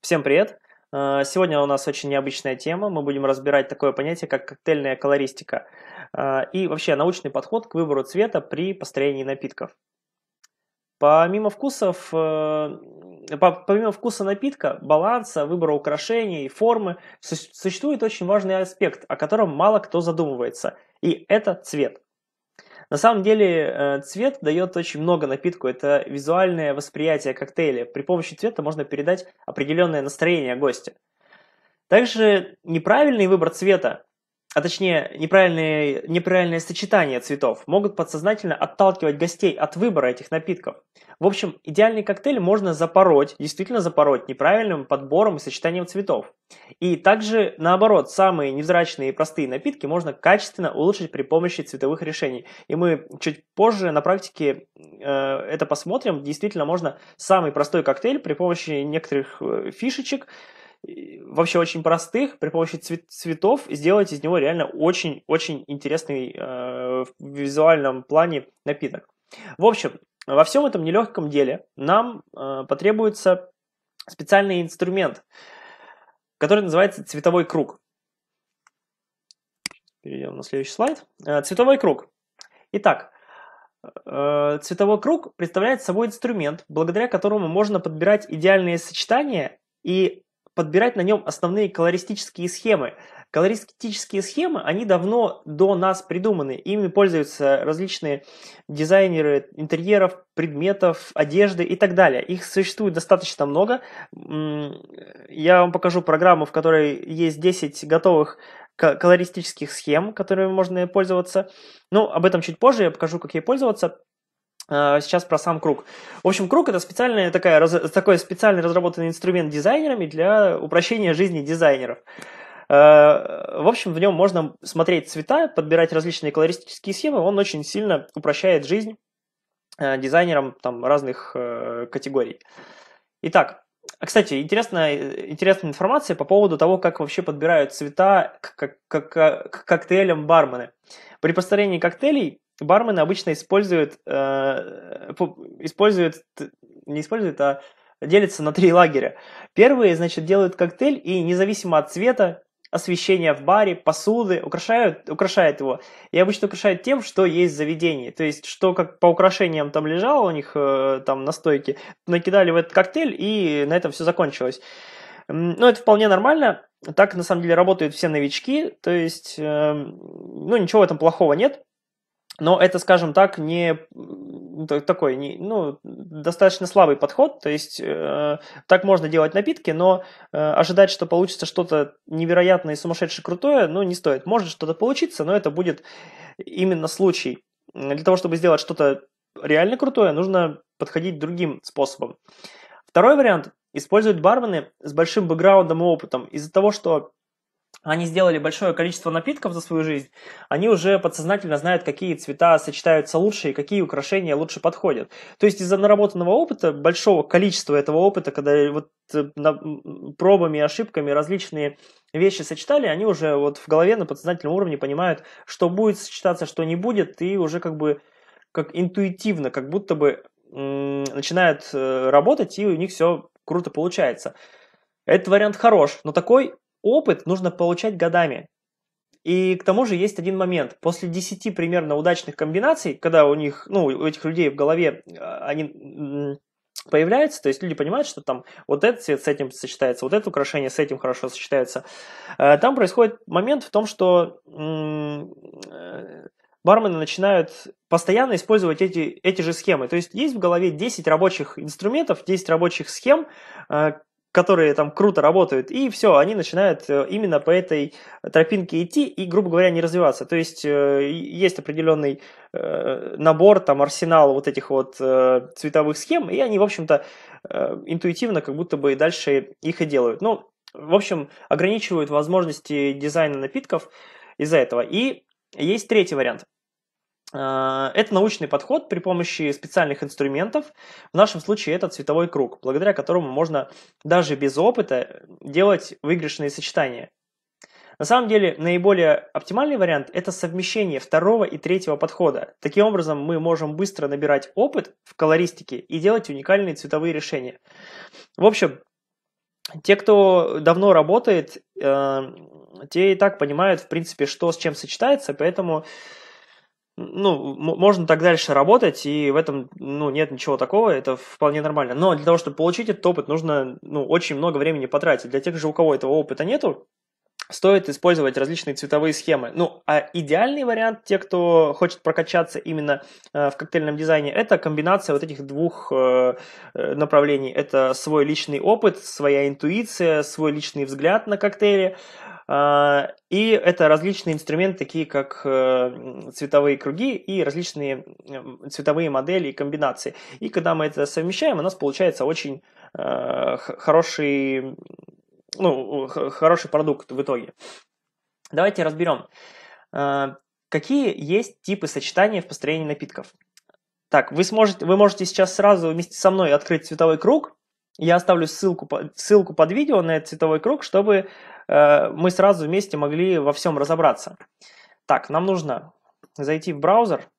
Всем привет! Э, сегодня у нас очень необычная тема. Мы будем разбирать такое понятие, как коктейльная колористика э, и вообще научный подход к выбору цвета при построении напитков. Помимо вкусов, э, помимо вкуса напитка, баланса, выбора украшений, формы, существует очень важный аспект, о котором мало кто задумывается, и это цвет. На самом деле э, цвет дает очень много напитку. Это визуальное восприятие коктейля. При помощи цвета можно передать определенное настроение гостя. Также неправильный выбор цвета а точнее неправильные, неправильное сочетание цветов могут подсознательно отталкивать гостей от выбора этих напитков. В общем, идеальный коктейль можно запороть, действительно запороть неправильным подбором и сочетанием цветов. И также, наоборот, самые невзрачные и простые напитки можно качественно улучшить при помощи цветовых решений. И мы чуть позже на практике э, это посмотрим. Действительно, можно самый простой коктейль при помощи некоторых э, фишечек вообще очень простых, при помощи цвет, цветов сделать из него реально очень-очень интересный э, в визуальном плане напиток. В общем, во всем этом нелегком деле нам э, потребуется специальный инструмент, который называется цветовой круг. Перейдем на следующий слайд. Э, цветовой круг. Итак, э, цветовой круг представляет собой инструмент, благодаря которому можно подбирать идеальные сочетания и подбирать на нем основные колористические схемы. Колористические схемы, они давно до нас придуманы. Ими пользуются различные дизайнеры интерьеров, предметов, одежды и так далее. Их существует достаточно много. Я вам покажу программу, в которой есть 10 готовых колористических схем, которыми можно пользоваться. Ну, об этом чуть позже я покажу, как ей пользоваться. А, сейчас про сам круг. В общем, круг это специальный такая, раз, такой специально разработанный инструмент дизайнерами для упрощения жизни дизайнеров. А, в общем, в нем можно смотреть цвета, подбирать различные колористические схемы. Он очень сильно упрощает жизнь а, дизайнерам там, разных э, категорий. Итак, кстати, интересная, интересная информация по поводу того, как вообще подбирают цвета к, к, к, к коктейлям бармены. При построении коктейлей бармены обычно используют, э, используют, не используют, а делятся на три лагеря. Первые, значит, делают коктейль и независимо от цвета, освещения в баре, посуды, украшают, украшают его. И обычно украшают тем, что есть в заведении. То есть, что как по украшениям там лежало у них э, там на стойке, накидали в этот коктейль, и на этом все закончилось. Ну, это вполне нормально. Так, на самом деле, работают все новички. То есть, э, ну, ничего в этом плохого нет. Но это, скажем так, не такой, не, ну, достаточно слабый подход. То есть э, так можно делать напитки, но э, ожидать, что получится что-то невероятное и сумасшедше крутое, ну, не стоит. Может что-то получиться, но это будет именно случай. Для того, чтобы сделать что-то реально крутое, нужно подходить другим способом. Второй вариант использовать бармены с большим бэкграундом и опытом. Из-за того, что они сделали большое количество напитков за свою жизнь, они уже подсознательно знают, какие цвета сочетаются лучше и какие украшения лучше подходят. То есть из-за наработанного опыта, большого количества этого опыта, когда вот э, пробами и ошибками различные вещи сочетали, они уже вот в голове на подсознательном уровне понимают, что будет сочетаться, что не будет, и уже как бы как интуитивно, как будто бы начинают э, работать, и у них все круто получается. Этот вариант хорош, но такой опыт нужно получать годами. И к тому же есть один момент. После 10 примерно удачных комбинаций, когда у них, ну, у этих людей в голове а, они появляются, то есть люди понимают, что там вот этот цвет с этим сочетается, вот это украшение с этим хорошо сочетается. Э, там происходит момент в том, что э, бармены начинают постоянно использовать эти, эти же схемы. То есть есть в голове 10 рабочих инструментов, 10 рабочих схем, э, которые там круто работают, и все, они начинают э, именно по этой тропинке идти и, грубо говоря, не развиваться. То есть э, есть определенный э, набор, там, арсенал вот этих вот цветовых схем, и они, в общем-то, интуитивно как будто бы и дальше их и делают. Ну, в общем, ограничивают возможности дизайна напитков из-за этого. И есть третий вариант. А, это научный подход при помощи специальных инструментов. В нашем случае это цветовой круг, благодаря которому можно даже без опыта делать выигрышные сочетания. На самом деле, наиболее оптимальный вариант – это совмещение второго и третьего подхода. Таким образом, мы можем быстро набирать опыт в колористике и делать уникальные цветовые решения. В общем, те, кто давно работает, э, те и так понимают, в принципе, что с чем сочетается, поэтому ну, можно так дальше работать, и в этом, ну, нет ничего такого, это вполне нормально. Но для того, чтобы получить этот опыт, нужно, ну, очень много времени потратить. Для тех же, у кого этого опыта нету, стоит использовать различные цветовые схемы. Ну, а идеальный вариант, те, кто хочет прокачаться именно э, в коктейльном дизайне, это комбинация вот этих двух э, э направлений. Это свой личный опыт, своя интуиция, свой личный взгляд на коктейли, а, и это различные инструменты, такие как э, цветовые круги и различные цветовые модели и комбинации. И когда мы это совмещаем, у нас получается очень э, хороший, ну, хороший продукт в итоге. Давайте разберем, э, какие есть типы сочетания в построении напитков. Так, вы, сможете, вы можете сейчас сразу вместе со мной открыть цветовой круг я оставлю ссылку, ссылку под видео на этот цветовой круг, чтобы э, мы сразу вместе могли во всем разобраться. Так, нам нужно зайти в браузер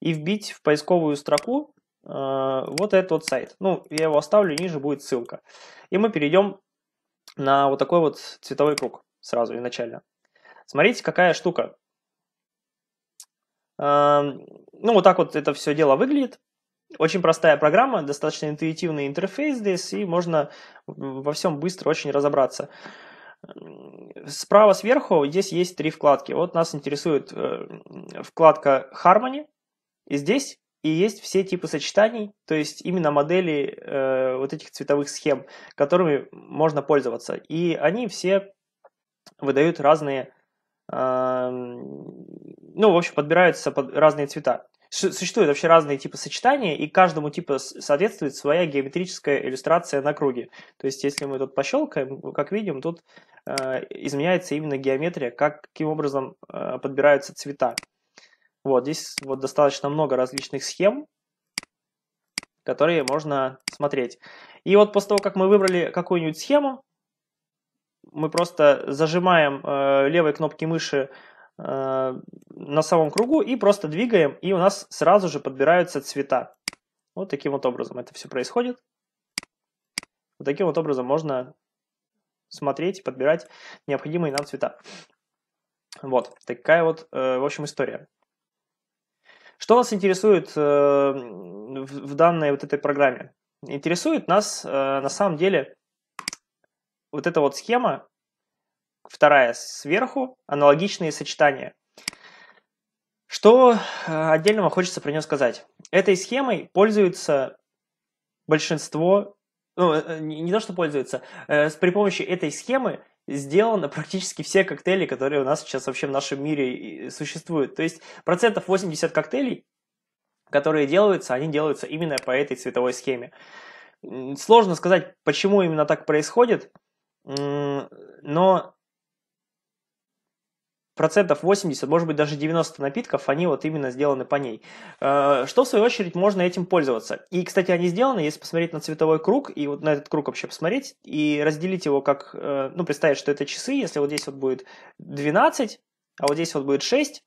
и вбить в поисковую строку э, вот этот вот сайт. Ну, я его оставлю, ниже будет ссылка. И мы перейдем на вот такой вот цветовой круг сразу изначально. Смотрите, какая штука. Э, ну, вот так вот это все дело выглядит. Очень простая программа, достаточно интуитивный интерфейс здесь, и можно во всем быстро очень разобраться. Справа сверху здесь есть три вкладки. Вот нас интересует э, вкладка Harmony, и здесь и есть все типы сочетаний, то есть именно модели э, вот этих цветовых схем, которыми можно пользоваться. И они все выдают разные, э, ну, в общем, подбираются под разные цвета существуют вообще разные типы сочетания, и каждому типу соответствует своя геометрическая иллюстрация на круге. То есть, если мы тут пощелкаем, как видим, тут э, изменяется именно геометрия, как, каким образом э, подбираются цвета. Вот здесь вот достаточно много различных схем, которые можно смотреть. И вот после того, как мы выбрали какую-нибудь схему, мы просто зажимаем э, левой кнопки мыши Э, на самом кругу и просто двигаем, и у нас сразу же подбираются цвета. Вот таким вот образом это все происходит. Вот таким вот образом можно смотреть и подбирать необходимые нам цвета. Вот, такая вот, э, в общем, история. Что нас интересует э, в данной вот этой программе? Интересует нас на самом деле вот эта вот схема, вторая сверху, аналогичные сочетания. Что э, отдельного хочется про нее сказать? Этой схемой пользуются большинство, ну, э, э, не то что пользуются, э, при помощи этой схемы сделано практически все коктейли, которые у нас сейчас вообще в нашем мире существуют. То есть процентов 80 коктейлей, которые делаются, они делаются именно по этой цветовой схеме. Сложно сказать, почему именно так происходит, но процентов 80, может быть даже 90 напитков, они вот именно сделаны по ней. Э, что в свою очередь можно этим пользоваться. И, кстати, они сделаны, если посмотреть на цветовой круг, и вот на этот круг вообще посмотреть, и разделить его как, э, ну, представить, что это часы, если вот здесь вот будет 12, а вот здесь вот будет 6,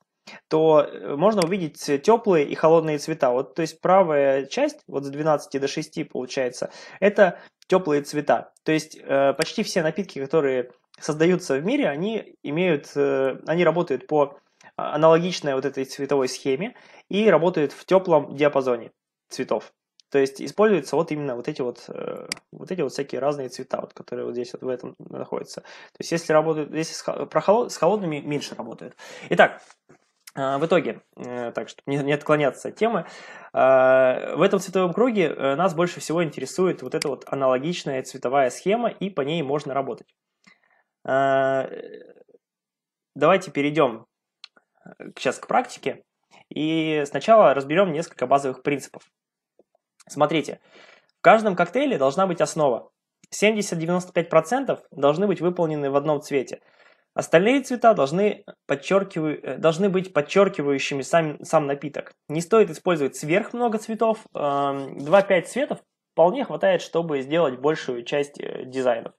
то э, можно увидеть теплые и холодные цвета. Вот, то есть правая часть, вот с 12 до 6 получается, это теплые цвета. То есть почти все напитки, которые создаются в мире, они имеют, э, они работают по а, аналогичной вот этой цветовой схеме и работают в теплом диапазоне цветов. То есть используются вот именно вот эти вот, э, вот эти вот всякие разные цвета, вот, которые вот здесь вот в этом находятся. То есть если работают, если с, холодными меньше работают. Итак, э, в итоге, так что не отклоняться от темы, в этом цветовом круге нас больше всего интересует вот эта вот аналогичная цветовая схема, и по ней можно работать. А, давайте перейдем э, сейчас к практике. И сначала разберем несколько базовых принципов. Смотрите, в каждом коктейле должна быть основа. 70-95% должны быть выполнены в одном цвете. Остальные цвета должны, подчеркиваю, э, должны быть подчеркивающими сам, сам напиток. Не стоит использовать сверх много цветов. 2-5 эм, цветов вполне хватает, чтобы сделать большую часть э, дизайнов.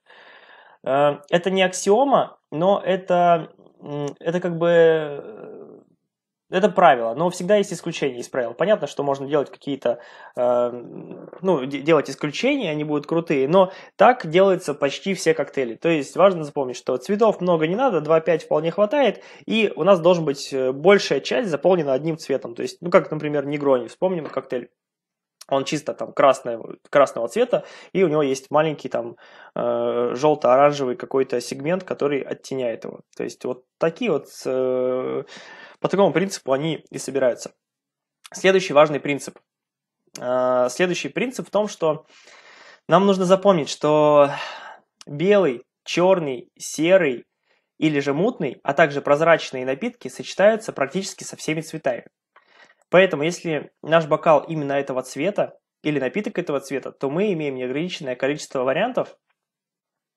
Э, это не аксиома, но это, это как бы э, это правило, но всегда есть исключения из правил. Понятно, что можно делать какие-то, э, ну, делать исключения, они будут крутые, но так делаются почти все коктейли. То есть важно запомнить, что цветов много не надо, 2-5 вполне хватает, и у нас должен быть э, большая часть заполнена одним цветом. То есть, ну, как, например, негрони, вспомним коктейль он чисто там красного, красного цвета, и у него есть маленький там э, желто-оранжевый какой-то сегмент, который оттеняет его. То есть вот такие вот, э, по такому принципу они и собираются. Следующий важный принцип. Э, следующий принцип в том, что нам нужно запомнить, что белый, черный, серый или же мутный, а также прозрачные напитки сочетаются практически со всеми цветами. Поэтому, если наш бокал именно этого цвета или напиток этого цвета, то мы имеем неограниченное количество вариантов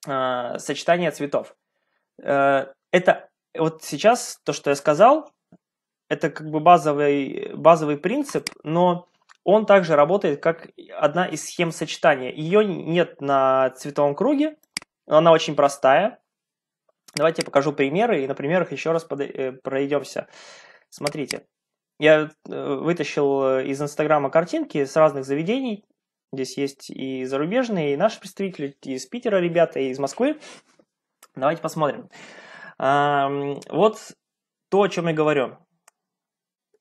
э, сочетания цветов. Э, это вот сейчас то, что я сказал, это как бы базовый, базовый принцип, но он также работает как одна из схем сочетания. Ее нет на цветовом круге, но она очень простая. Давайте я покажу примеры и на примерах еще раз э, пройдемся. Смотрите, я э, вытащил э, из Инстаграма картинки с разных заведений. Здесь есть и зарубежные, и наши представители, и из Питера ребята, и из Москвы. Давайте посмотрим. Вот то, о чем я говорю.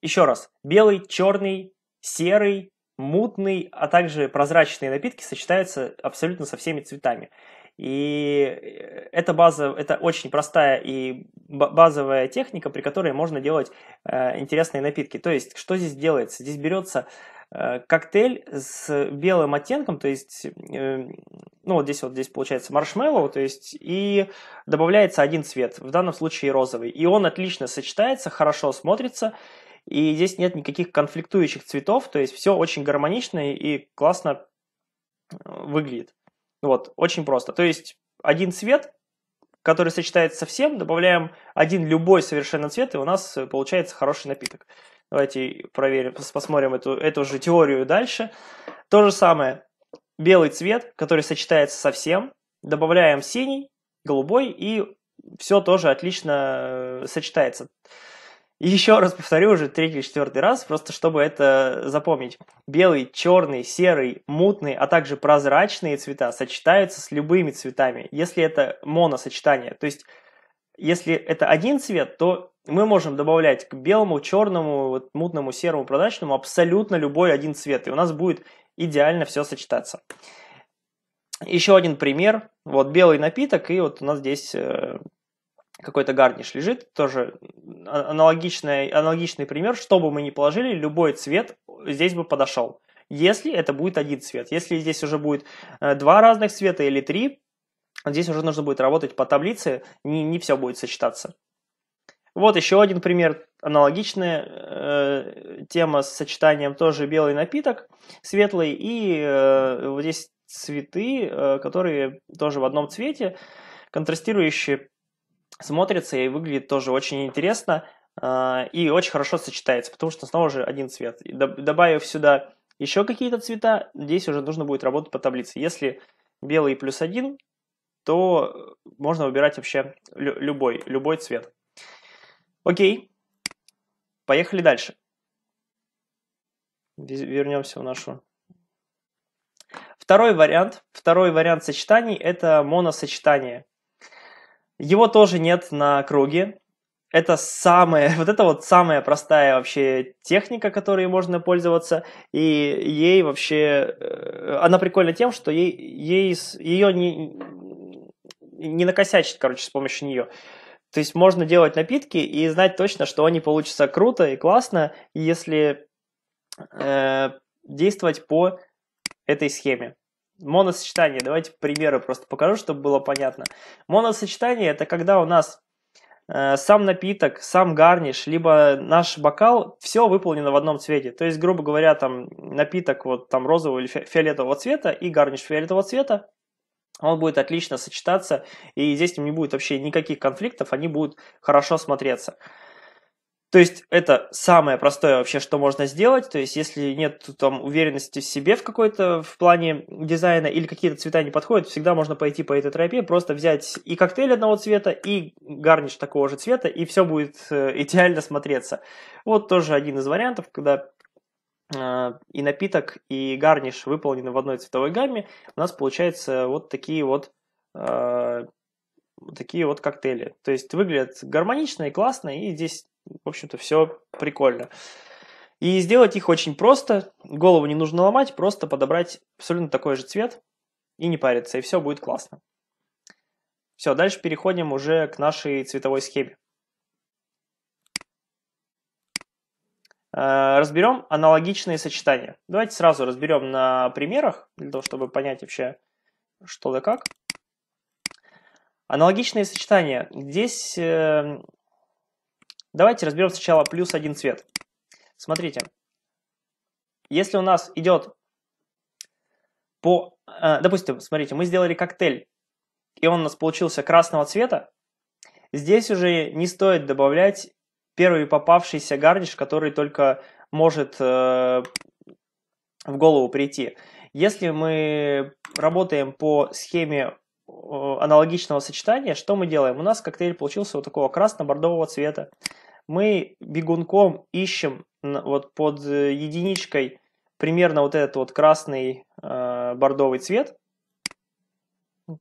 Еще раз. Белый, черный, серый, мутный, а также прозрачные напитки сочетаются абсолютно со всеми цветами. И э, эта база, это очень простая и базовая техника, при которой можно делать э, интересные напитки. То есть, что здесь делается? Здесь берется э, коктейль с белым оттенком, то есть, э, ну вот здесь вот здесь получается маршмеллоу, то есть, и добавляется один цвет, в данном случае розовый. И он отлично сочетается, хорошо смотрится, и здесь нет никаких конфликтующих цветов, то есть все очень гармонично и классно э, выглядит. Ну вот, очень просто. То есть один цвет, который сочетается со всем, добавляем один любой совершенно цвет, и у нас э, получается хороший напиток. Давайте проверим, посмотрим эту, эту же теорию дальше. То же самое. Белый цвет, который сочетается со всем, добавляем синий, голубой, и все тоже отлично э, сочетается еще раз повторю уже третий или четвертый раз, просто чтобы это запомнить. Белый, черный, серый, мутный, а также прозрачные цвета сочетаются с любыми цветами, если это моносочетание. То есть, если это один цвет, то мы можем добавлять к белому, черному, вот, мутному, серому, прозрачному абсолютно любой один цвет, и у нас будет идеально все сочетаться. Еще один пример. Вот белый напиток, и вот у нас здесь э, какой-то гарниш лежит, тоже а, аналогичный, аналогичный пример, что бы мы ни положили, любой цвет здесь бы подошел. Если это будет один цвет, если здесь уже будет э, два разных цвета или три, здесь уже нужно будет работать по таблице, не, не все будет сочетаться. Вот еще один пример, аналогичная э, тема с сочетанием тоже белый напиток, светлый, и э, вот здесь цветы, э, которые тоже в одном цвете, контрастирующие смотрится и выглядит тоже очень интересно а, и очень хорошо сочетается, потому что снова же один цвет. Добавив сюда еще какие-то цвета, здесь уже нужно будет работать по таблице. Если белый плюс один, то можно выбирать вообще любой, любой цвет. Окей, поехали дальше. Вернемся в нашу... Второй вариант, второй вариант сочетаний – это моносочетание. Его тоже нет на круге. Это самая, вот это вот самая простая вообще техника, которой можно пользоваться, и ей вообще, э, она прикольна тем, что ей, ей ее не, не накосячит, короче, с помощью нее. То есть можно делать напитки и знать точно, что они получатся круто и классно, если э, действовать по этой схеме. Моносочетание. Давайте примеры просто покажу, чтобы было понятно. Моносочетание – это когда у нас э, сам напиток, сам гарниш, либо наш бокал, все выполнено в одном цвете. То есть, грубо говоря, там напиток вот там розового или фиолетового цвета и гарниш фиолетового цвета, он будет отлично сочетаться, и здесь не будет вообще никаких конфликтов, они будут хорошо смотреться. То есть это самое простое вообще, что можно сделать. То есть если нет там уверенности в себе в какой-то в плане дизайна или какие-то цвета не подходят, всегда можно пойти по этой тропе, просто взять и коктейль одного цвета, и гарниш такого же цвета, и все будет э, идеально смотреться. Вот тоже один из вариантов, когда э, и напиток, и гарниш выполнены в одной цветовой гамме, у нас получается вот такие вот э, такие вот коктейли. То есть выглядят гармонично и классно, и здесь в общем-то, все прикольно. И сделать их очень просто. Голову не нужно ломать, просто подобрать абсолютно такой же цвет и не париться, и все будет классно. Все, дальше переходим уже к нашей цветовой схеме. Э, разберем аналогичные сочетания. Давайте сразу разберем на примерах, для того, чтобы понять вообще, что да как. Аналогичные сочетания. Здесь э, Давайте разберем сначала плюс один цвет. Смотрите, если у нас идет по... Э, допустим, смотрите, мы сделали коктейль, и он у нас получился красного цвета, здесь уже не стоит добавлять первый попавшийся гарниш, который только может э, в голову прийти. Если мы работаем по схеме э, аналогичного сочетания, что мы делаем? У нас коктейль получился вот такого красно-бордового цвета мы бегунком ищем вот под э, единичкой примерно вот этот вот красный э, бордовый цвет,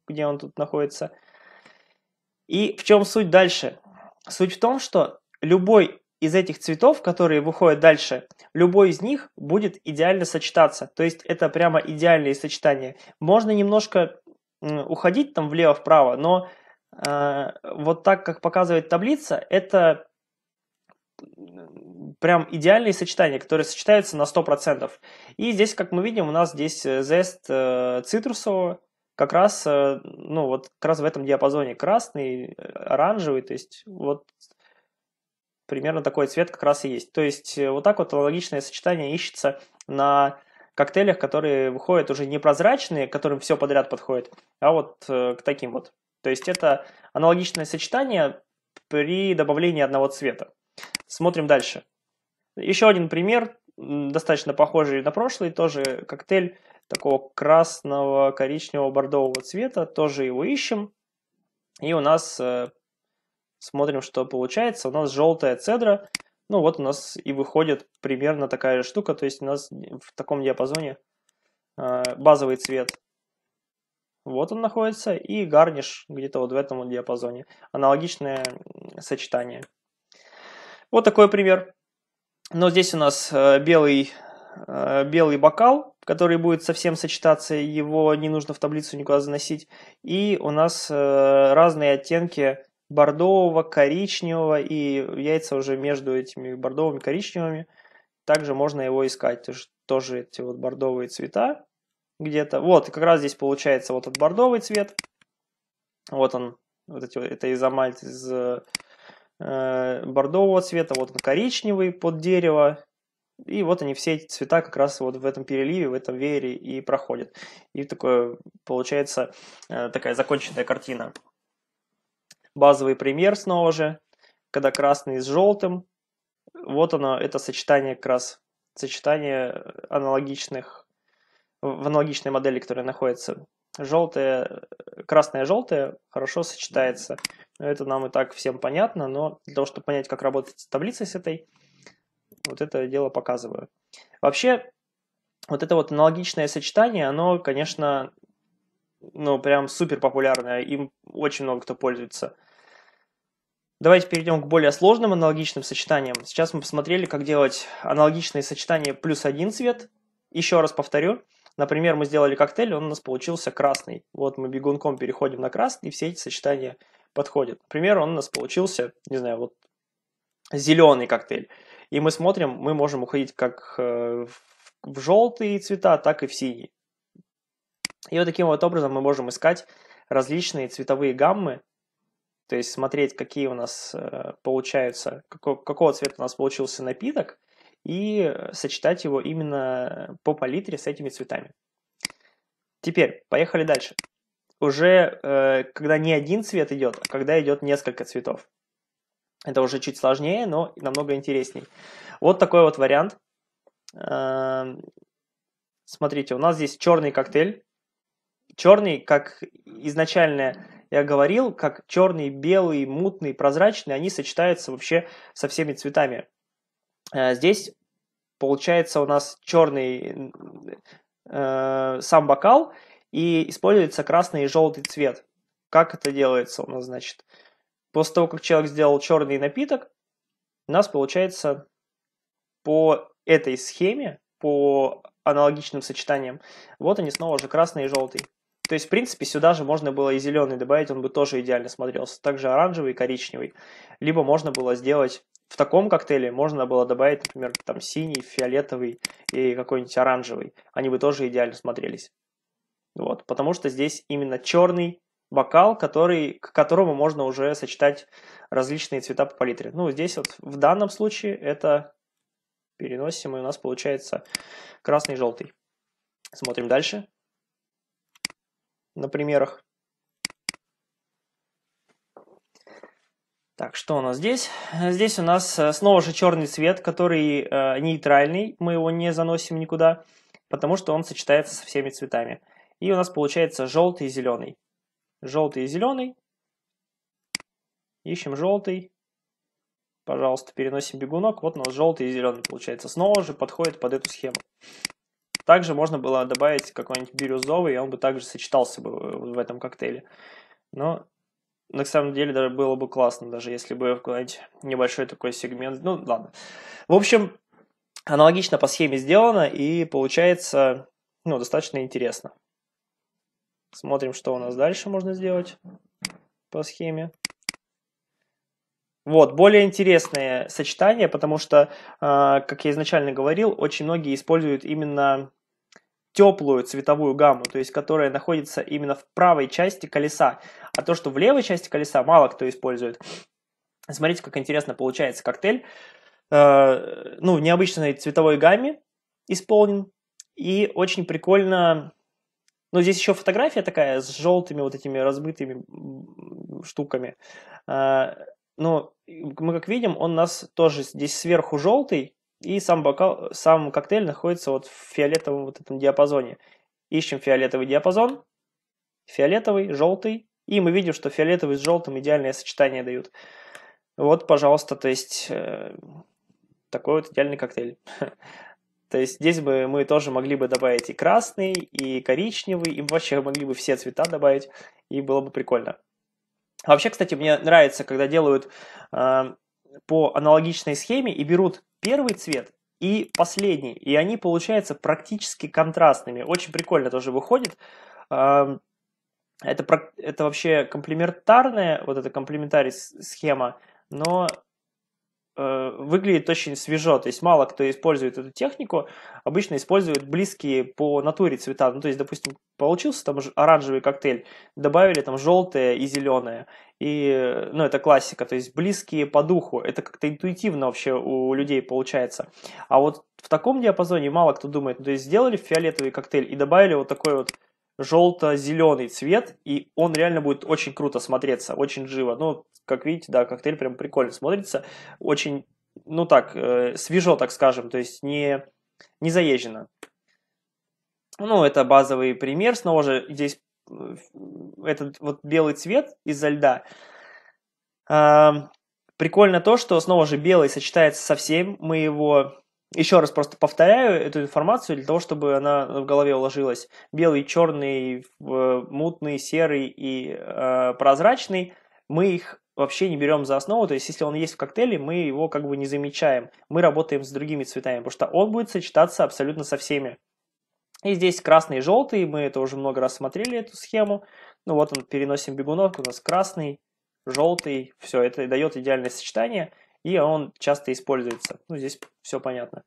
где он тут находится. И в чем суть дальше? Суть в том, что любой из этих цветов, которые выходят дальше, любой из них будет идеально сочетаться. То есть это прямо идеальные сочетания. Можно немножко уходить там влево-вправо, но э, вот так, как показывает таблица, это прям идеальные сочетания, которые сочетаются на 100%. И здесь, как мы видим, у нас здесь э, зест э, цитрусового, как раз, э, ну, вот как раз в этом диапазоне красный, оранжевый, то есть вот примерно такой цвет как раз и есть. То есть вот так вот аналогичное сочетание ищется на коктейлях, которые выходят уже непрозрачные, которым все подряд подходит, а вот к таким вот. То есть это аналогичное сочетание при добавлении одного цвета. Смотрим дальше. Еще один пример, достаточно похожий на прошлый, тоже коктейль такого красного, коричневого, бордового цвета. Тоже его ищем. И у нас э, смотрим, что получается. У нас желтая цедра. Ну вот у нас и выходит примерно такая же штука. То есть у нас в таком диапазоне э, базовый цвет. Вот он находится. И гарниш где-то вот в этом диапазоне. Аналогичное сочетание. Вот такой пример. Но здесь у нас э, белый, э, белый бокал, который будет совсем сочетаться, его не нужно в таблицу никуда заносить. И у нас э, разные оттенки бордового, коричневого, и яйца уже между этими бордовыми и коричневыми. Также можно его искать, тоже, эти вот бордовые цвета где-то. Вот, как раз здесь получается вот этот бордовый цвет. Вот он, вот эти, это изомальт из Э, бордового цвета, вот он коричневый под дерево, и вот они все эти цвета как раз вот в этом переливе, в этом веере и проходят. И такое получается э, такая законченная картина. Базовый пример снова же, когда красный с желтым. Вот оно, это сочетание как раз, сочетание аналогичных, в аналогичной модели, которая находится. Желтое, красное-желтое хорошо сочетается. Это нам и так всем понятно, но для того, чтобы понять, как работать с таблицей с этой, вот это дело показываю. Вообще, вот это вот аналогичное сочетание, оно, конечно, ну, прям супер популярное, им очень много кто пользуется. Давайте перейдем к более сложным аналогичным сочетаниям. Сейчас мы посмотрели, как делать аналогичные сочетания плюс один цвет. Еще раз повторю. Например, мы сделали коктейль, он у нас получился красный. Вот мы бегунком переходим на красный, и все эти сочетания подходит. Например, он у нас получился, не знаю, вот зеленый коктейль. И мы смотрим, мы можем уходить как э, в желтые цвета, так и в синий. И вот таким вот образом мы можем искать различные цветовые гаммы, то есть смотреть, какие у нас э, получаются, какого, какого цвета у нас получился напиток, и сочетать его именно по палитре с этими цветами. Теперь, поехали дальше уже э, когда не один цвет идет, а когда идет несколько цветов. Это уже чуть сложнее, но намного интересней. Вот такой вот вариант. Э, смотрите, у нас здесь черный коктейль. Черный, как изначально я говорил, как черный, белый, мутный, прозрачный, они сочетаются вообще со всеми цветами. Э, здесь получается у нас черный э, сам бокал и используется красный и желтый цвет. Как это делается у нас, значит? После того, как человек сделал черный напиток, у нас получается по этой схеме, по аналогичным сочетаниям, вот они снова же красный и желтый. То есть, в принципе, сюда же можно было и зеленый добавить, он бы тоже идеально смотрелся. Также оранжевый и коричневый. Либо можно было сделать в таком коктейле, можно было добавить, например, там синий, фиолетовый и какой-нибудь оранжевый. Они бы тоже идеально смотрелись. Вот, потому что здесь именно черный бокал, который, к которому можно уже сочетать различные цвета по палитре. Ну, здесь вот в данном случае это переносим, и у нас получается красный и желтый. Смотрим дальше на примерах. Так, что у нас здесь? Здесь у нас э, снова же черный цвет, который э, нейтральный, мы его не заносим никуда, потому что он сочетается со всеми цветами. И у нас получается желтый и зеленый. Желтый и зеленый. Ищем желтый. Пожалуйста, переносим бегунок. Вот у нас желтый и зеленый получается. Снова же подходит под эту схему. Также можно было добавить какой-нибудь бирюзовый, и он бы также сочетался бы э, в этом коктейле. Но на самом деле даже было бы классно, даже если бы какой-нибудь небольшой такой сегмент. Ну, ладно. В общем, аналогично по схеме сделано, и получается ну, достаточно интересно. Смотрим, что у нас дальше можно сделать по схеме. Вот, более интересные сочетания, потому что, а, как я изначально говорил, очень многие используют именно теплую цветовую гамму, то есть которая находится именно в правой части колеса. А то, что в левой части колеса, мало кто использует. Смотрите, как интересно получается коктейль. А, ну, в необычной цветовой гамме исполнен. И очень прикольно но здесь еще фотография такая с желтыми вот этими разбытыми штуками. А, но мы как видим, он у нас тоже здесь сверху желтый, и сам, бокал, сам коктейль находится вот в фиолетовом вот этом диапазоне. Ищем фиолетовый диапазон, фиолетовый, желтый, и мы видим, что фиолетовый с желтым идеальное сочетание дают. Вот, пожалуйста, то есть э, такой вот идеальный коктейль. То есть здесь бы мы тоже могли бы добавить и красный, и коричневый, и вообще могли бы все цвета добавить, и было бы прикольно. А вообще, кстати, мне нравится, когда делают э, по аналогичной схеме и берут первый цвет и последний, и они получаются практически контрастными. Очень прикольно тоже выходит. Э, это, это вообще комплементарная, вот эта комплементарная схема, но Э, выглядит очень свежо, то есть мало кто использует эту технику, обычно используют близкие по натуре цвета, ну то есть, допустим, получился там оранжевый коктейль, добавили там желтое и зеленое, и, ну это классика, то есть близкие по духу, это как-то интуитивно вообще у людей получается, а вот в таком диапазоне мало кто думает, ну, то есть сделали фиолетовый коктейль и добавили вот такой вот желто-зеленый цвет, и он реально будет очень круто смотреться, очень живо. Ну, как видите, да, коктейль прям прикольно смотрится, очень, ну так, э, свежо, так скажем, то есть не, не заезжено. Ну, это базовый пример, снова же здесь э, этот вот белый цвет из-за льда. Э, прикольно то, что снова же белый сочетается со всем, мы его еще раз просто повторяю эту информацию для того, чтобы она в голове уложилась. Белый, черный, э, мутный, серый и э, прозрачный. Мы их вообще не берем за основу, то есть если он есть в коктейле, мы его как бы не замечаем. Мы работаем с другими цветами, потому что он будет сочетаться абсолютно со всеми. И здесь красный и желтый, мы это уже много раз смотрели, эту схему. Ну вот он, переносим бегунок, у нас красный, желтый, все, это дает идеальное сочетание и он часто используется. Ну, здесь все понятно.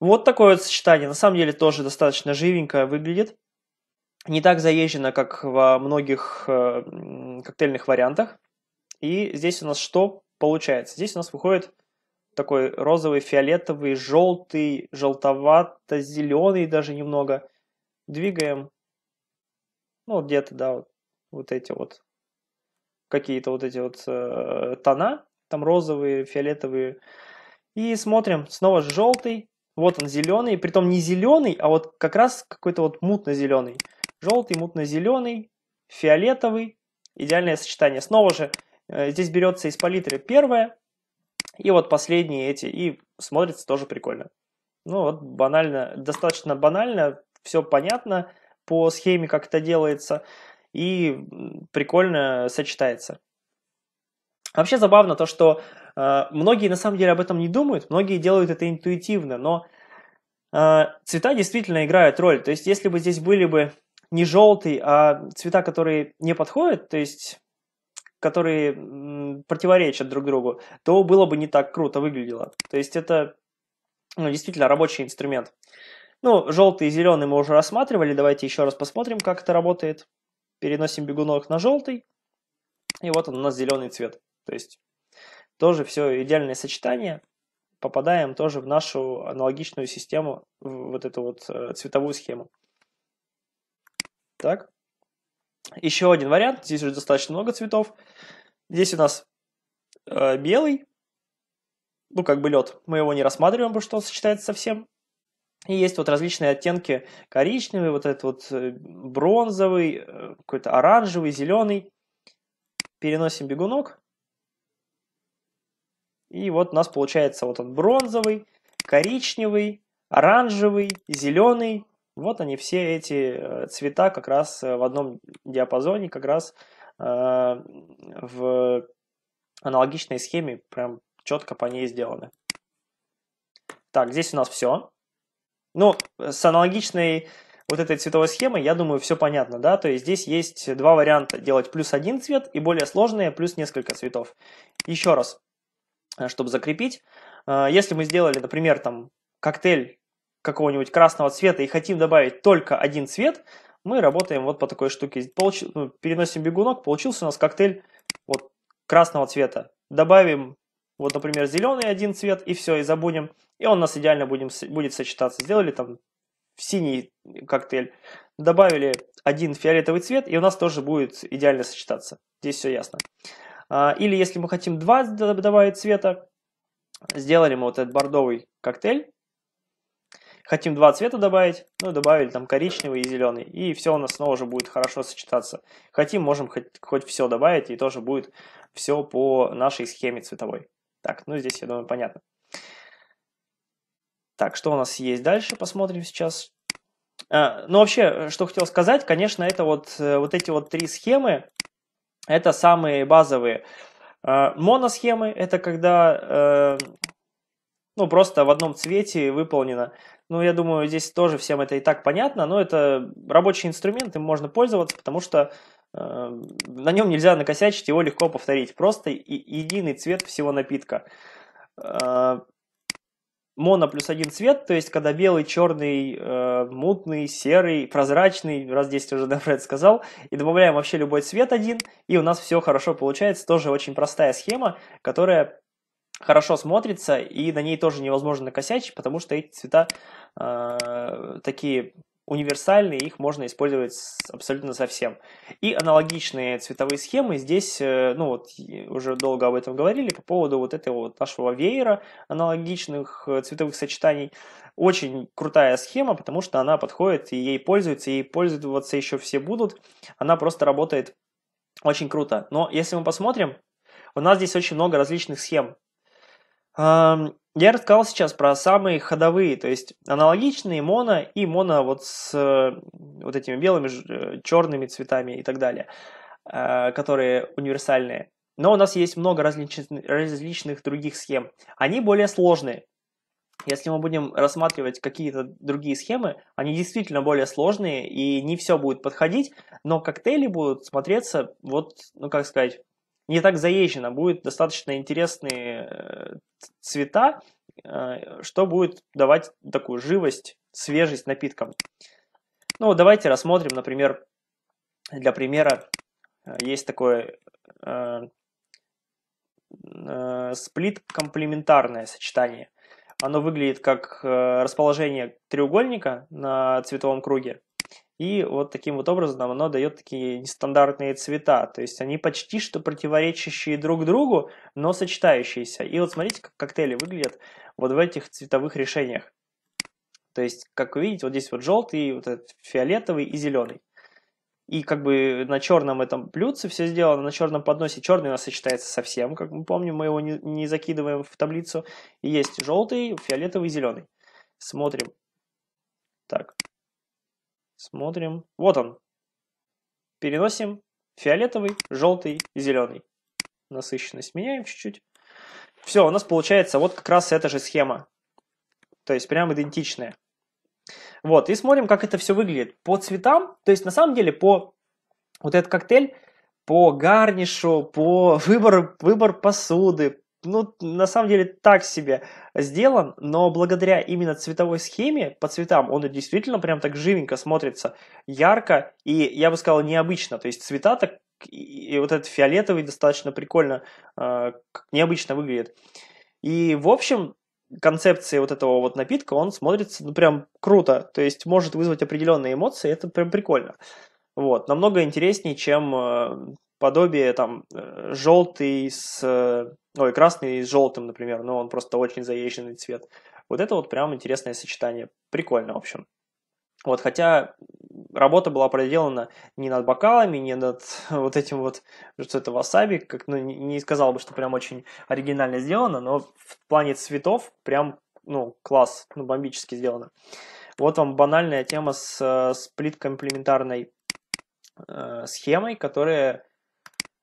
Вот такое вот сочетание. На самом деле тоже достаточно живенько выглядит. Не так заезжено, как во многих э, коктейльных вариантах. И здесь у нас что получается? Здесь у нас выходит такой розовый, фиолетовый, желтый, желтовато-зеленый даже немного. Двигаем. Ну, где-то, да, вот, вот эти вот какие-то вот эти вот э, тона там розовые, фиолетовые. И смотрим, снова желтый, вот он зеленый, притом не зеленый, а вот как раз какой-то вот мутно-зеленый. Желтый, мутно-зеленый, фиолетовый, идеальное сочетание. Снова же э, здесь берется из палитры первое, и вот последние эти, и смотрится тоже прикольно. Ну вот банально, достаточно банально, все понятно по схеме, как это делается, и прикольно сочетается. Вообще забавно то, что э, многие на самом деле об этом не думают, многие делают это интуитивно, но э, цвета действительно играют роль. То есть, если бы здесь были бы не желтый, а цвета, которые не подходят, то есть которые противоречат друг другу, то было бы не так круто выглядело. То есть это ну, действительно рабочий инструмент. Ну, желтый и зеленый мы уже рассматривали, давайте еще раз посмотрим, как это работает. Переносим бегунок на желтый, и вот он у нас зеленый цвет. То есть тоже все идеальное сочетание. Попадаем тоже в нашу аналогичную систему, вот эту вот э, цветовую схему. Так. Еще один вариант. Здесь уже достаточно много цветов. Здесь у нас э, белый. Ну, как бы лед. Мы его не рассматриваем, потому что он сочетается совсем. И есть вот различные оттенки коричневый, вот этот вот э, бронзовый, э, какой-то оранжевый, зеленый. Переносим бегунок. И вот у нас получается вот этот бронзовый, коричневый, оранжевый, зеленый. Вот они все эти э, цвета как раз э, в одном диапазоне, как раз э, в аналогичной схеме, прям четко по ней сделаны. Так, здесь у нас все. Ну, с аналогичной вот этой цветовой схемой, я думаю, все понятно, да? То есть здесь есть два варианта. Делать плюс один цвет и более сложные, плюс несколько цветов. Еще раз, Э, чтобы закрепить. Э, если мы сделали, например, там коктейль какого-нибудь красного цвета и хотим добавить только один цвет, мы работаем вот по такой штуке. Получ... Ну, переносим бегунок, получился у нас коктейль вот красного цвета. Добавим, вот, например, зеленый один цвет, и все, и забудем. И он у нас идеально будем, будет сочетаться. Сделали там синий коктейль, добавили один фиолетовый цвет, и у нас тоже будет идеально сочетаться. Здесь все ясно. А, или если мы хотим два добавить цвета, сделали мы вот этот бордовый коктейль, хотим два цвета добавить, ну, добавили там коричневый и зеленый, и все у нас снова уже будет хорошо сочетаться. Хотим, можем хоть, хоть все добавить, и тоже будет все по нашей схеме цветовой. Так, ну здесь, я думаю, понятно. Так, что у нас есть дальше, посмотрим сейчас. А, ну, вообще, что хотел сказать, конечно, это вот, э, вот эти вот три схемы, это самые базовые. Э, моносхемы – это когда э, ну, просто в одном цвете выполнено. Ну, я думаю, здесь тоже всем это и так понятно, но это рабочий инструмент, им можно пользоваться, потому что э, на нем нельзя накосячить, его легко повторить. Просто и, единый цвет всего напитка. Э, моно плюс один цвет, то есть когда белый, черный, э, мутный, серый, прозрачный, раз 10 уже Дефред сказал, и добавляем вообще любой цвет один, и у нас все хорошо получается. Тоже очень простая схема, которая хорошо смотрится, и на ней тоже невозможно накосячить, потому что эти цвета э, такие универсальные, их можно использовать абсолютно совсем. И аналогичные цветовые схемы здесь, э, ну вот уже долго об этом говорили, по поводу вот этого вот нашего веера аналогичных э, цветовых сочетаний. Очень крутая схема, потому что она подходит, и ей пользуется и ей пользоваться еще все будут. Она просто работает очень круто. Но если мы посмотрим, у нас здесь очень много различных схем. Я рассказал сейчас про самые ходовые, то есть аналогичные моно и моно вот с э, вот этими белыми, э, черными цветами и так далее, э, которые универсальные. Но у нас есть много различных, различных других схем. Они более сложные. Если мы будем рассматривать какие-то другие схемы, они действительно более сложные, и не все будет подходить, но коктейли будут смотреться, вот, ну как сказать, не так заезжено, будет достаточно интересные э, цвета, э, что будет давать такую живость, свежесть напиткам. Ну, давайте рассмотрим, например, для примера э, есть такое сплит комплементарное сочетание. Оно выглядит как расположение треугольника на цветовом круге. И вот таким вот образом оно дает такие нестандартные цвета. То есть они почти что противоречащие друг другу, но сочетающиеся. И вот смотрите, как коктейли выглядят вот в этих цветовых решениях. То есть, как вы видите, вот здесь вот желтый, вот этот фиолетовый и зеленый. И как бы на черном этом блюдце все сделано, на черном подносе. Черный у нас сочетается совсем, как мы помним, мы его не, не закидываем в таблицу. И есть желтый, фиолетовый зеленый. Смотрим. Так, Смотрим. Вот он. Переносим фиолетовый, желтый зеленый. Насыщенность меняем чуть-чуть. Все, у нас получается вот как раз эта же схема. То есть прям идентичная. Вот, и смотрим, как это все выглядит. По цветам, то есть на самом деле по вот этот коктейль, по гарнишу, по выбор, выбор посуды, ну, на самом деле так себе сделан, но благодаря именно цветовой схеме по цветам он действительно прям так живенько смотрится, ярко и, я бы сказал, необычно. То есть цвета так, и, вот этот фиолетовый достаточно прикольно, э, необычно выглядит. И, в общем, концепция вот этого вот напитка, он смотрится, ну, прям круто. То есть может вызвать определенные эмоции, это прям прикольно. Вот, намного интереснее, чем э, подобие там э, желтый с... Э, ой, красный с желтым, например, но он просто очень заезженный цвет. Вот это вот прям интересное сочетание. Прикольно, в общем. Вот, хотя работа была проделана не над бокалами, не над вот этим вот, что это васаби, как, ну, не сказал бы, что прям очень оригинально сделано, но в плане цветов прям, ну, класс, ну, бомбически сделано. Вот вам банальная тема с э, сплит-комплементарной э, схемой, которая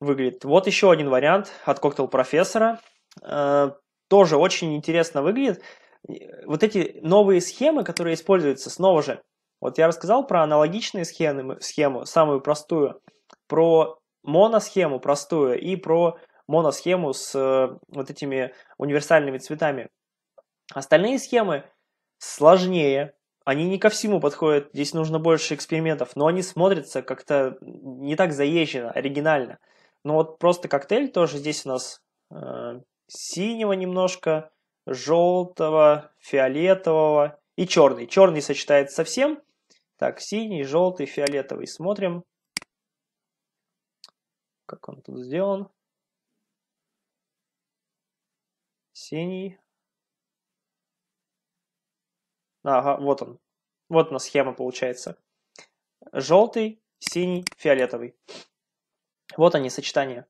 выглядит. Вот еще один вариант от коктейл профессора. Э, тоже очень интересно выглядит. Э, вот эти новые схемы, которые используются, снова же, вот я рассказал про аналогичные схемы, схему, самую простую, про моносхему простую и про моносхему с э, вот этими универсальными цветами. Остальные схемы сложнее, они не ко всему подходят, здесь нужно больше экспериментов, но они смотрятся как-то не так заезженно, оригинально – ну вот просто коктейль тоже здесь у нас э, синего немножко, желтого, фиолетового и черный. Черный сочетается всем. Так, синий, желтый, фиолетовый. Смотрим, как он тут сделан. Синий. Ага, вот он. Вот у нас схема получается. Желтый, синий, фиолетовый. Вот они, сочетания.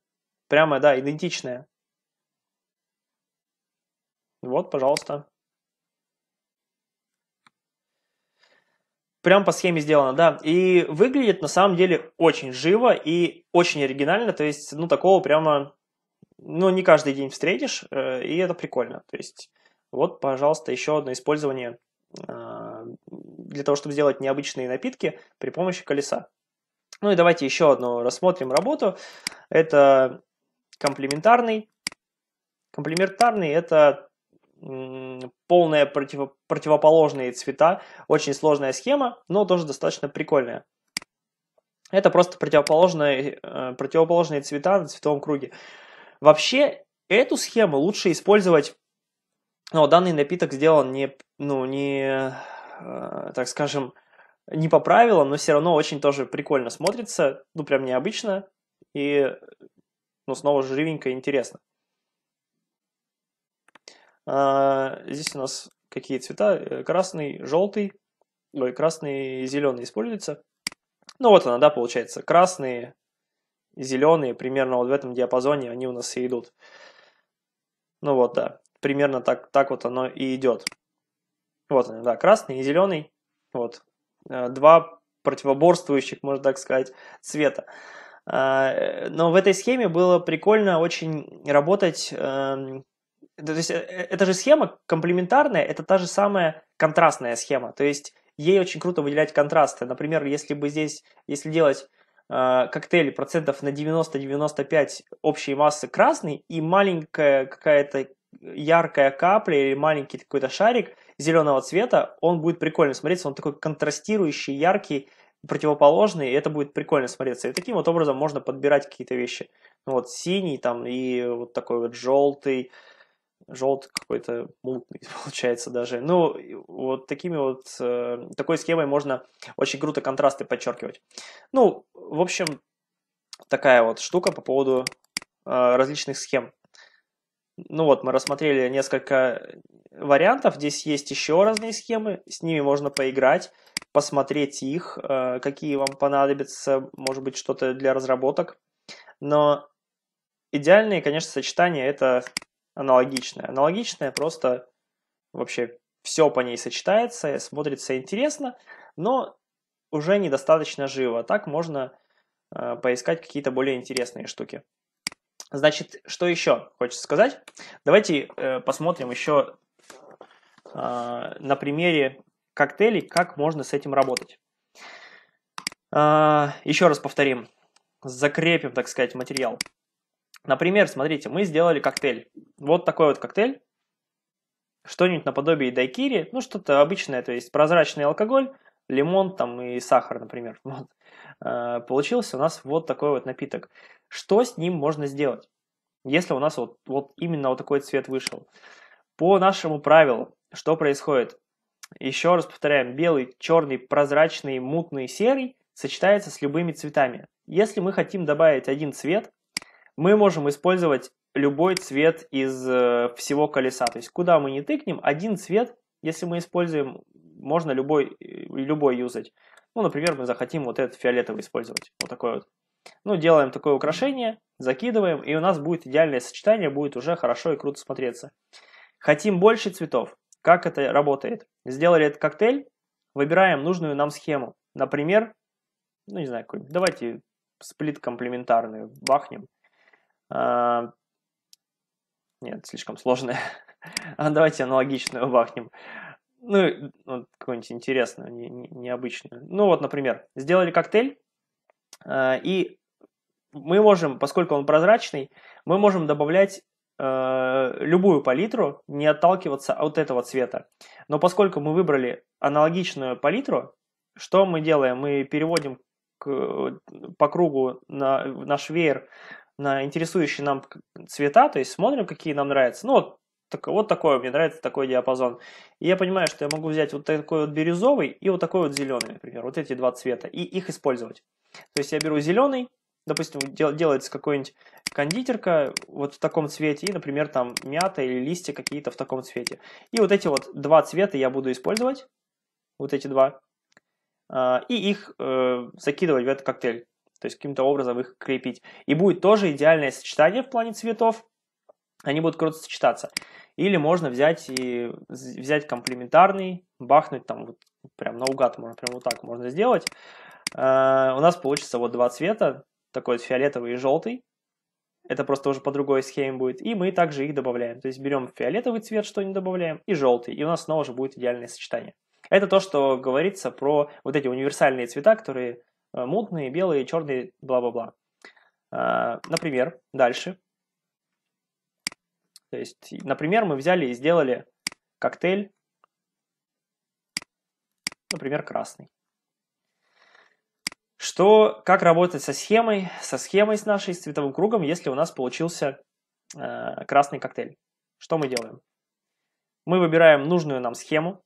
Прямо, да, идентичное. Вот, пожалуйста. Прям по схеме сделано, да. И выглядит на самом деле очень живо и очень оригинально. То есть, ну, такого прямо, ну, не каждый день встретишь, э, и это прикольно. То есть, вот, пожалуйста, еще одно использование а, для того, чтобы сделать необычные напитки при помощи колеса. Ну и давайте еще одну рассмотрим работу. Это комплементарный. Комплементарный – это полные против... противоположные цвета. Очень сложная схема, но тоже достаточно прикольная. Это просто противоположные, э, противоположные цвета на цветовом круге. Вообще, эту схему лучше использовать... Но ну, данный напиток сделан не, ну, не, э, так скажем, не по правилам, но все равно очень тоже прикольно смотрится, ну прям необычно и ну снова живенько и интересно. А, здесь у нас какие цвета? Э, красный, желтый, ой, красный и зеленый используется. Ну вот она, да, получается, красные, зеленые, примерно вот в этом диапазоне они у нас и идут. Ну вот, да, примерно так, так вот оно и идет. Вот они, да, красный и зеленый. Вот, Э, два противоборствующих, можно так сказать, цвета. Э, но в этой схеме было прикольно очень работать. Эм, то есть э, эта же схема комплементарная, это та же самая контрастная схема. То есть ей очень круто выделять контрасты. Например, если бы здесь, если делать коктейль процентов на 90-95 общей массы красный и маленькая какая-то яркая капля или маленький какой-то шарик зеленого цвета, он будет прикольно смотреться, он такой контрастирующий, яркий, противоположный, и это будет прикольно смотреться. И таким вот образом можно подбирать какие-то вещи. Ну, вот синий там и вот такой вот желтый, желтый какой-то мутный получается даже. Ну, вот такими вот, э, такой схемой можно очень круто контрасты подчеркивать. Ну, в общем, такая вот штука по поводу э, различных схем ну вот, мы рассмотрели несколько вариантов. Здесь есть еще разные схемы, с ними можно поиграть, посмотреть их, э, какие вам понадобятся, может быть, что-то для разработок. Но идеальные, конечно, сочетания это аналогичное. Аналогичное просто вообще все по ней сочетается, смотрится интересно, но уже недостаточно живо. Так можно э, поискать какие-то более интересные штуки. Значит, что еще хочется сказать? Давайте э, посмотрим еще э, а, на примере коктейлей, как можно с этим работать. Э, а, еще раз повторим, закрепим, так сказать, материал. Например, смотрите, мы сделали коктейль. Вот такой вот коктейль. Что-нибудь наподобие дайкири, ну что-то обычное, то есть прозрачный алкоголь, лимон там и сахар, например. Вот. А, получился у нас вот такой вот напиток. Что с ним можно сделать, если у нас вот, вот именно вот такой цвет вышел? По нашему правилу, что происходит? Еще раз повторяем, белый, черный, прозрачный, мутный, серый сочетается с любыми цветами. Если мы хотим добавить один цвет, мы можем использовать любой цвет из э, всего колеса. То есть, куда мы не тыкнем, один цвет, если мы используем, можно любой, э, любой юзать. Ну, например, мы захотим вот этот фиолетовый использовать, вот такой вот. Ну, делаем такое украшение, закидываем, и у нас будет идеальное сочетание, будет уже хорошо и круто смотреться. Хотим больше цветов. Как это работает? Сделали этот коктейль, выбираем нужную нам схему. Например, ну не знаю, давайте сплит комплементарный, бахнем. А, нет, слишком сложная. давайте аналогичную бахнем. Ну, вот ну, какую-нибудь интересную, не, не, необычную. Ну вот, например, сделали коктейль, Э, и мы можем, поскольку он прозрачный, мы можем добавлять э, любую палитру, не отталкиваться от этого цвета. Но поскольку мы выбрали аналогичную палитру, что мы делаем? Мы переводим к, по кругу на наш веер на интересующие нам цвета, то есть смотрим, какие нам нравятся. Ну вот так, вот такое, мне нравится такой диапазон. И я понимаю, что я могу взять вот такой вот бирюзовый и вот такой вот зеленый, например, вот эти два цвета, и их использовать. То есть я беру зеленый, допустим, дел, делается какой-нибудь кондитерка вот в таком цвете, и, например, там мята или листья какие-то в таком цвете. И вот эти вот два цвета я буду использовать, вот эти два, а, и их э, закидывать в этот коктейль. То есть каким-то образом их крепить. И будет тоже идеальное сочетание в плане цветов, они будут круто сочетаться. Или можно взять и взять комплементарный, бахнуть там вот прям наугад, можно прям вот так можно сделать. Э, у нас получится вот два цвета, такой вот фиолетовый и желтый. Это просто уже по другой схеме будет. И мы также их добавляем. То есть берем фиолетовый цвет, что не добавляем, и желтый. И у нас снова уже будет идеальное сочетание. Это то, что говорится про вот эти универсальные цвета, которые э, мутные, белые, черные, бла-бла-бла. Э, например, дальше то есть, например, мы взяли и сделали коктейль, например, красный. Что, как работать со схемой, со схемой с нашей, с цветовым кругом, если у нас получился э, красный коктейль? Что мы делаем? Мы выбираем нужную нам схему,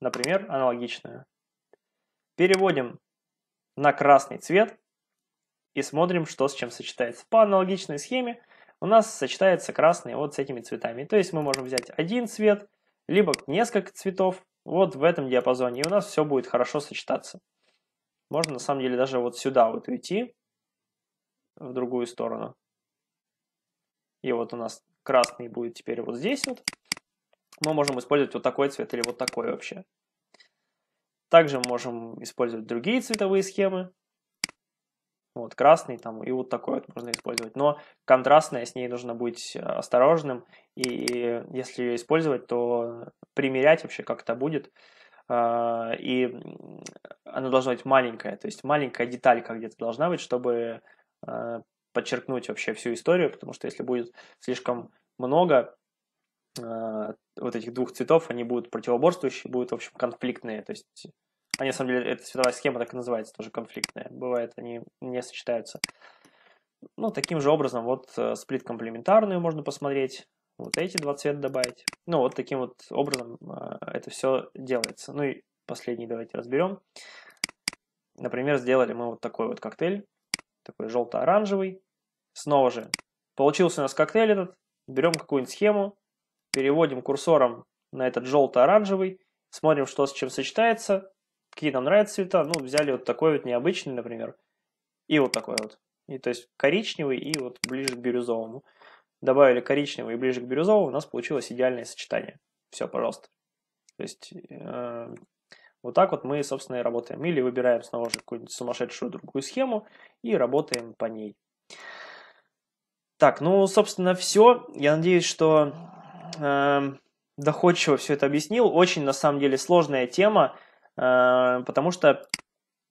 например, аналогичную. Переводим на красный цвет и смотрим, что с чем сочетается. По аналогичной схеме у нас сочетается красный вот с этими цветами. То есть мы можем взять один цвет, либо несколько цветов, вот в этом диапазоне, и у нас все будет хорошо сочетаться. Можно на самом деле даже вот сюда вот уйти, в другую сторону. И вот у нас красный будет теперь вот здесь вот. Мы можем использовать вот такой цвет или вот такой вообще. Также можем использовать другие цветовые схемы вот красный там и вот такой вот можно использовать. Но контрастная, с ней нужно быть э, осторожным, и если ее использовать, то примерять вообще как это будет. А, и она должна быть маленькая, то есть маленькая деталька где-то должна быть, чтобы э, подчеркнуть вообще всю историю, потому что если будет слишком много э, вот этих двух цветов, они будут противоборствующие, будут, в общем, конфликтные, то есть они, на самом деле эта цветовая схема так и называется, тоже конфликтная. Бывает, они не сочетаются. Ну, таким же образом, вот э, сплит комплементарную можно посмотреть, вот эти два цвета добавить. Ну, вот таким вот образом э, это все делается. Ну и последний давайте разберем. Например, сделали мы вот такой вот коктейль, такой желто-оранжевый. Снова же, получился у нас коктейль этот, берем какую-нибудь схему, переводим курсором на этот желто-оранжевый, смотрим, что с чем сочетается, какие нам нравятся цвета, ну, взяли вот такой вот необычный, например, и вот такой вот. И то есть коричневый и вот ближе к бирюзовому. Добавили коричневый и ближе к бирюзовому, у нас получилось идеальное сочетание. Все, пожалуйста. То есть э, вот так вот мы, собственно, и работаем. Или выбираем снова же какую-нибудь сумасшедшую другую схему и работаем по ней. Так, ну, собственно, все. Я надеюсь, что э, доходчиво все это объяснил. Очень, на самом деле, сложная тема. Э, потому что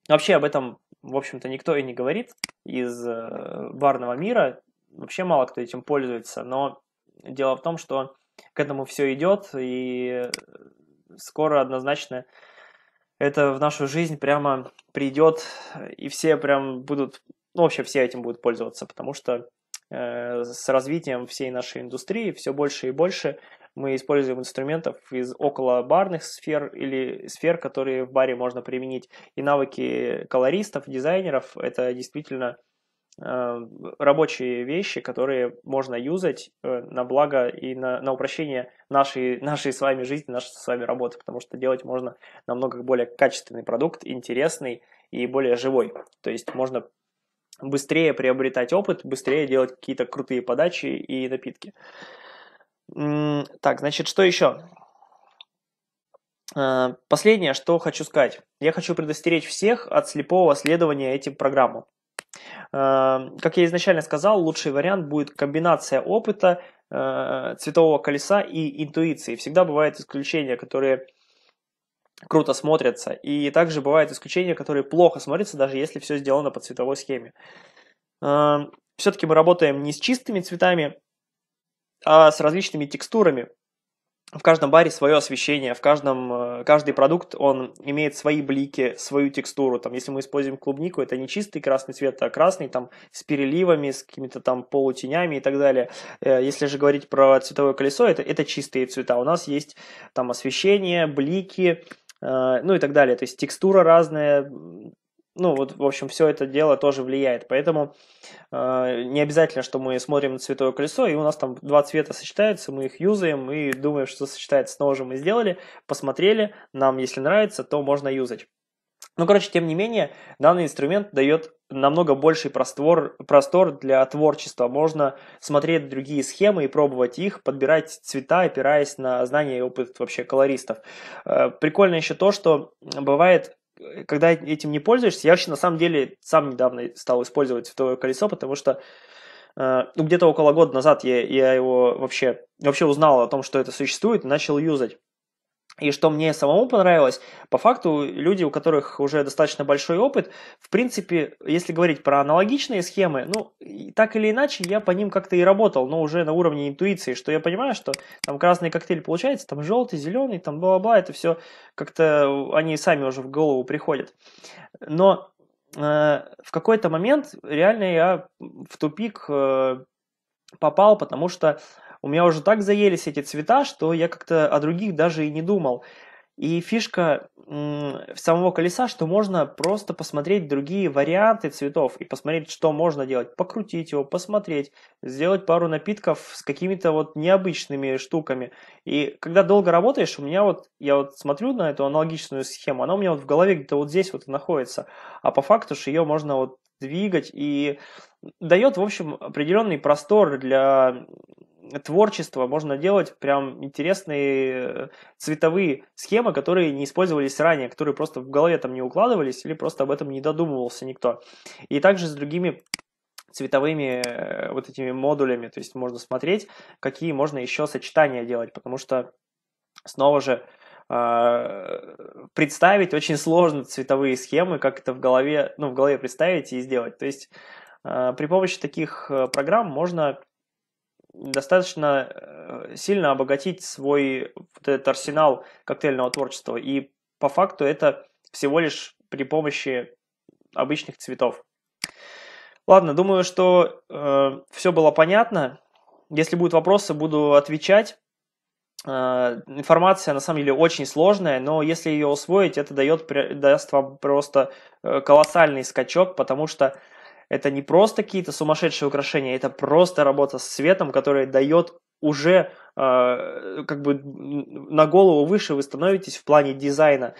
вообще об этом, в общем-то, никто и не говорит из э, барного мира, вообще мало кто этим пользуется, но дело в том, что к этому все идет, и скоро однозначно это в нашу жизнь прямо придет, и все прям будут, ну вообще все этим будут пользоваться, потому что э, с развитием всей нашей индустрии все больше и больше мы используем инструментов из около барных сфер или сфер, которые в баре можно применить. И навыки колористов, дизайнеров – это действительно э, рабочие вещи, которые можно юзать э, на благо и на, на упрощение нашей, нашей с вами жизни, нашей с вами работы, потому что делать можно намного более качественный продукт, интересный и более живой. То есть можно быстрее приобретать опыт, быстрее делать какие-то крутые подачи и напитки. Так, значит, что еще? А, последнее, что хочу сказать. Я хочу предостеречь всех от слепого следования этим программам. А, как я изначально сказал, лучший вариант будет комбинация опыта, а, цветового колеса и интуиции. Всегда бывают исключения, которые круто смотрятся, и также бывают исключения, которые плохо смотрятся, даже если все сделано по цветовой схеме. Все-таки мы работаем не с чистыми цветами, а с различными текстурами. В каждом баре свое освещение, в каждом, э, каждый продукт, он имеет свои блики, свою текстуру. Там, если мы используем клубнику, это не чистый красный цвет, а красный там с переливами, с какими-то там полутенями и так далее. Э, если же говорить про цветовое колесо, это, это чистые цвета. У нас есть там освещение, блики, э, ну и так далее. То есть текстура разная, ну, вот, в общем, все это дело тоже влияет. Поэтому э, не обязательно, что мы смотрим на цветовое колесо, и у нас там два цвета сочетаются, мы их юзаем и думаем, что сочетается с ножем мы сделали, посмотрели, нам, если нравится, то можно юзать. Ну, короче, тем не менее, данный инструмент дает намного больший простор, простор для творчества. Можно смотреть другие схемы и пробовать их, подбирать цвета, опираясь на знания и опыт вообще колористов. Э, прикольно еще то, что бывает Э, когда этим не пользуешься, я вообще на самом деле сам недавно стал использовать световое колесо, потому что э, ну, где-то около года назад я, я его вообще, вообще узнал о том, что это существует, и начал юзать. И что мне самому понравилось, по факту люди, у которых уже достаточно большой опыт, в принципе, если говорить про аналогичные схемы, ну, так или иначе, я по ним как-то и работал, но уже на уровне интуиции, что я понимаю, что там красный коктейль получается, там желтый, зеленый, там бла-бла, это все как-то они сами уже в голову приходят. Но э, в какой-то момент реально я в тупик э, попал, потому что у меня уже так заелись эти цвета, что я как-то о других даже и не думал. И фишка самого колеса, что можно просто посмотреть другие варианты цветов и посмотреть, что можно делать. Покрутить его, посмотреть, сделать пару напитков с какими-то вот необычными штуками. И когда долго работаешь, у меня вот, я вот смотрю на эту аналогичную схему, она у меня вот в голове где-то вот здесь вот находится. А по факту же ее можно вот двигать и дает, в общем, определенный простор для творчество, можно делать прям интересные э, цветовые схемы, которые не использовались ранее, которые просто в голове там не укладывались или просто об этом не додумывался никто. И также с другими цветовыми э, вот этими модулями, то есть можно смотреть, какие можно еще сочетания делать, потому что снова же э, представить очень сложно цветовые схемы, как это в голове, ну, в голове представить и сделать. То есть при помощи таких программ можно достаточно э, сильно обогатить свой вот этот арсенал коктейльного творчества. И по факту это всего лишь при помощи обычных цветов. Ладно, думаю, что э, все было понятно. Если будут вопросы, буду отвечать. Э, информация на самом деле очень сложная, но если ее усвоить, это дает, даст вам просто э, колоссальный скачок, потому что это не просто какие-то сумасшедшие украшения, это просто работа с светом, которая дает уже э, как бы на голову выше вы становитесь в плане дизайна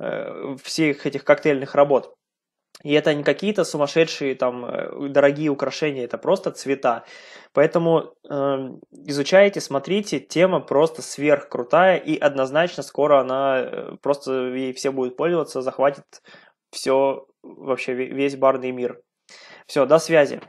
э, всех этих коктейльных работ. И это не какие-то сумасшедшие там э, дорогие украшения, это просто цвета. Поэтому э, изучайте, смотрите, тема просто сверхкрутая и однозначно скоро она э, просто ей все будут пользоваться, захватит все вообще весь барный мир. Все, до связи.